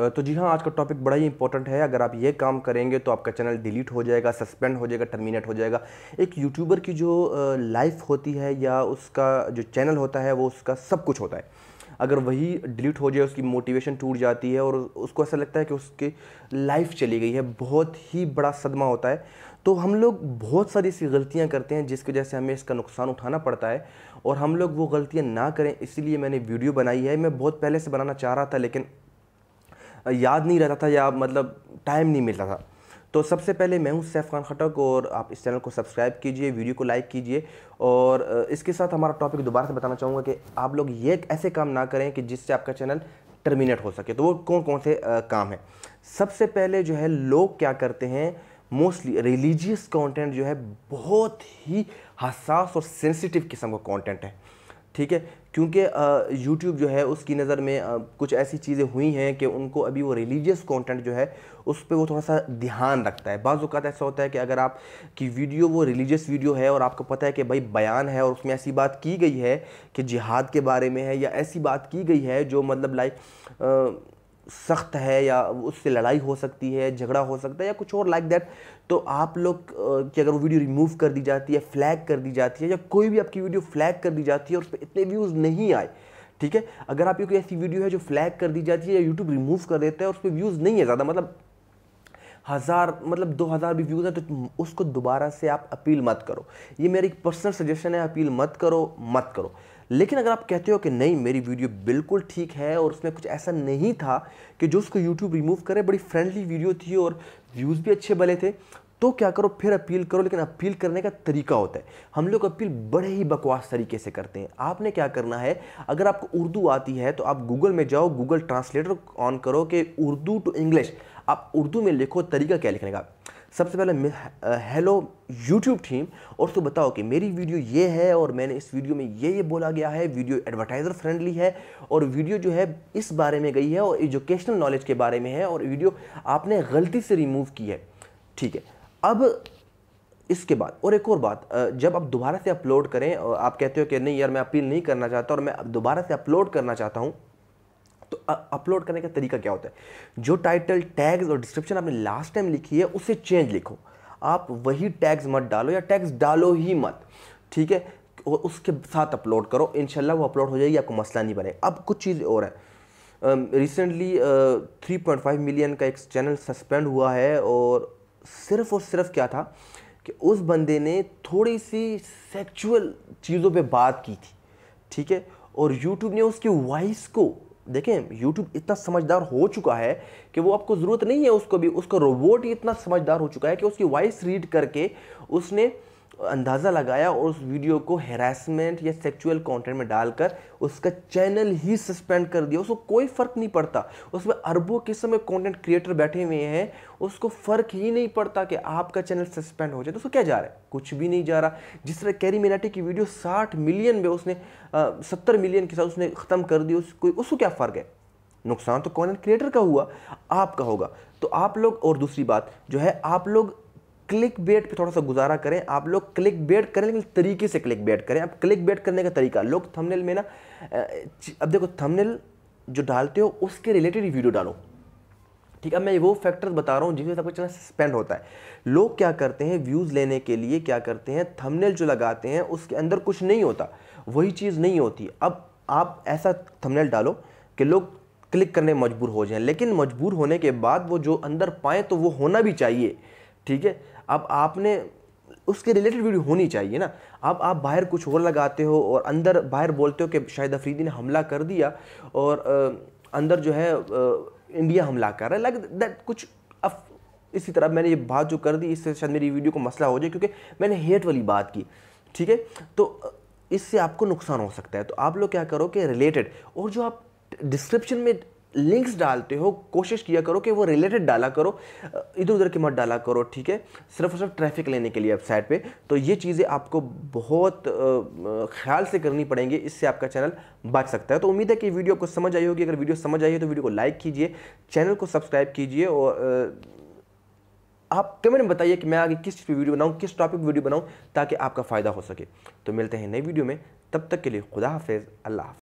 तो जी हाँ आज का टॉपिक बड़ा ही इंपॉर्टेंट है अगर आप ये काम करेंगे तो आपका चैनल डिलीट हो जाएगा सस्पेंड हो जाएगा टर्मिनेट हो जाएगा एक यूट्यूबर की जो लाइफ होती है या उसका जो चैनल होता है वो उसका सब कुछ होता है अगर वही डिलीट हो जाए उसकी मोटिवेशन टूट जाती है और उसको ऐसा लगता है कि उसकी लाइफ चली गई है बहुत ही बड़ा सदमा होता है तो हम लोग बहुत सारी ऐसी गलतियां करते हैं जिसकी वजह से हमें इसका नुकसान उठाना पड़ता है और हम लोग वो गलतियां ना करें इसीलिए मैंने वीडियो बनाई है मैं बहुत पहले से बनाना चाह रहा था लेकिन याद नहीं रहता था या मतलब टाइम नहीं मिलता था तो सबसे पहले मैं हूँ सैफ खान खटक और आप इस चैनल को सब्सक्राइब कीजिए वीडियो को लाइक कीजिए और इसके साथ हमारा टॉपिक दोबारा से बताना चाहूँगा कि आप लोग ये ऐसे काम ना करें कि जिससे आपका चैनल टर्मिनेट हो सके तो वो कौन कौन से काम हैं सबसे पहले जो है लोग क्या करते हैं मोस्टली रिलीजियस कंटेंट जो है बहुत ही हसास और सेंसिटिव किस्म का कंटेंट है ठीक है क्योंकि यूट्यूब जो है उसकी नज़र में आ, कुछ ऐसी चीज़ें हुई हैं कि उनको अभी वो रिलीजियस कंटेंट जो है उस पर वो थोड़ा सा ध्यान रखता है बाज़ात ऐसा होता है कि अगर आप की वीडियो वो रिलीजियस वीडियो है और आपको पता है कि भाई बयान है और उसमें ऐसी बात की गई है कि जिहाद के बारे में है या ऐसी बात की गई है जो मतलब लाइक सख्त है या उससे लड़ाई हो सकती है झगड़ा हो सकता है या कुछ और लाइक like दैट तो आप लोग की अगर वो वीडियो रिमूव कर दी जाती है फ्लैग कर दी जाती है या कोई भी आपकी वीडियो फ्लैग कर दी जाती है और उस पर इतने व्यूज़ नहीं आए ठीक है अगर आपकी कोई ऐसी वीडियो है जो फ्लैग कर दी जाती है या यूट्यूब रिमूव कर देता है और उस पर व्यूज़ नहीं है ज़्यादा मतलब हज़ार मतलब दो हज़ार भी व्यूज़ है तो उसको दोबारा से आप अपील मत करो ये मेरी पर्सनल सजेशन है अपील मत करो मत करो लेकिन अगर आप कहते हो कि नहीं मेरी वीडियो बिल्कुल ठीक है और उसमें कुछ ऐसा नहीं था कि जो उसको यूट्यूब रिमूव करे बड़ी फ्रेंडली वीडियो थी और व्यूज़ भी अच्छे बने थे तो क्या करो फिर अपील करो लेकिन अपील करने का तरीका होता है हम लोग अपील बड़े ही बकवास तरीके से करते हैं आपने क्या करना है अगर आपको उर्दू आती है तो आप गूगल में जाओ गूगल ट्रांसलेटर ऑन करो कि उर्दू टू इंग्लिश आप उर्दू में लिखो तरीका क्या लिखने का सबसे पहले हेलो यूट्यूब टीम और तो बताओ कि मेरी वीडियो ये है और मैंने इस वीडियो में ये ये बोला गया है वीडियो एडवर्टाइज़र फ्रेंडली है और वीडियो जो है इस बारे में गई है और एजुकेशनल नॉलेज के बारे में है और वीडियो आपने गलती से रिमूव की है ठीक है अब इसके बाद और एक और बात जब आप दोबारा से अपलोड करें आप कहते हो कि नहीं यार मैं अपील नहीं करना चाहता और मैं दोबारा से अपलोड करना चाहता हूँ अपलोड करने का तरीका क्या होता है जो टाइटल टैग्स और डिस्क्रिप्शन आपने लास्ट टाइम लिखी है उसे चेंज लिखो आप वही टैग्स मत डालो या टैग्स डालो ही मत ठीक है और उसके साथ अपलोड करो इनशाला वो अपलोड हो जाएगी आपको मसला नहीं बने अब कुछ चीज़ और है recently three point five million का एक चैनल सस्पेंड हुआ है और सिर्फ और सिर्फ क्या था कि उस बंदे ने थोड़ी सी सेक्चुअल चीज़ों पे बात की थी ठीक है और यूट्यूब ने उसके वॉइस को देखें यूट्यूब इतना समझदार हो चुका है कि वो आपको ज़रूरत नहीं है उसको भी उसका रोबोट ही इतना समझदार हो चुका है कि उसकी वॉइस रीड करके उसने अंदाज़ा लगाया और उस वीडियो को हेरासमेंट या सेक्चुअल कंटेंट में डालकर उसका चैनल ही सस्पेंड कर दिया उसको कोई फ़र्क नहीं पड़ता उसमें अरबों किस्म के कंटेंट क्रिएटर बैठे हुए हैं उसको फ़र्क ही नहीं पड़ता कि आपका चैनल सस्पेंड हो जाए तो उसको क्या जा रहा है कुछ भी नहीं जा रहा जिस तरह कैरी मिनाटी की वीडियो साठ मिलियन में उसने सत्तर मिलियन के साथ उसने ख़त्म कर दी उसको उसको क्या फ़र्क है नुकसान तो कॉन्टेंट क्रिएटर का हुआ आपका होगा तो आप लोग और दूसरी बात जो है आप लोग क्लिक बेट पर थोड़ा सा गुजारा करें आप लोग क्लिक बेट करें लेकिन तरीके से क्लिक बेट करें अब क्लिक बेट करने का तरीका लोग थमनेल में ना अब देखो थमनेल जो डालते हो उसके रिलेटेड वीडियो डालो ठीक है मैं वो फैक्टर बता रहा हूँ जिसमें सब चलना स्पेंड होता है लोग क्या करते हैं व्यूज़ लेने के लिए क्या करते हैं थमनेल जो लगाते हैं उसके अंदर कुछ नहीं होता वही चीज़ नहीं होती अब आप ऐसा थमनेल डालो कि लोग क्लिक करने मजबूर हो जाएं लेकिन मजबूर होने के बाद वो जो अंदर पाएँ तो वो होना भी चाहिए ठीक है अब आपने उसके रिलेटेड वीडियो होनी चाहिए ना अब आप बाहर कुछ और लगाते हो और अंदर बाहर बोलते हो कि शाहिद अफरीदी ने हमला कर दिया और अंदर जो है इंडिया हमला कर रहा है लाइक दैट कुछ अफ इसी तरह मैंने ये बात जो कर दी इससे शायद मेरी वीडियो को मसला हो जाए क्योंकि मैंने हेट वाली बात की ठीक है तो इससे आपको नुकसान हो सकता है तो आप लोग क्या करो कि रिलेटेड और जो आप डिस्क्रिप्शन में लिंक्स डालते हो कोशिश किया करो कि वो रिलेटेड डाला करो इधर उधर की मत डाला करो ठीक है सिर्फ और सिर्फ ट्रैफिक लेने के लिए वेबसाइट पे तो ये चीज़ें आपको बहुत ख्याल से करनी पड़ेंगी इससे आपका चैनल बच सकता है तो उम्मीद है कि वीडियो को समझ आई होगी अगर वीडियो समझ आई है तो वीडियो को लाइक कीजिए चैनल को सब्सक्राइब कीजिए और आप कमेंट में बताइए कि मैं आगे किस चीज़ पर वीडियो बनाऊँ किस टॉपिक पर वीडियो बनाऊँ ताकि आपका फ़ायदा हो सके तो मिलते हैं नई वीडियो में तब तक के लिए खुदा हाफिज़ अल्लाह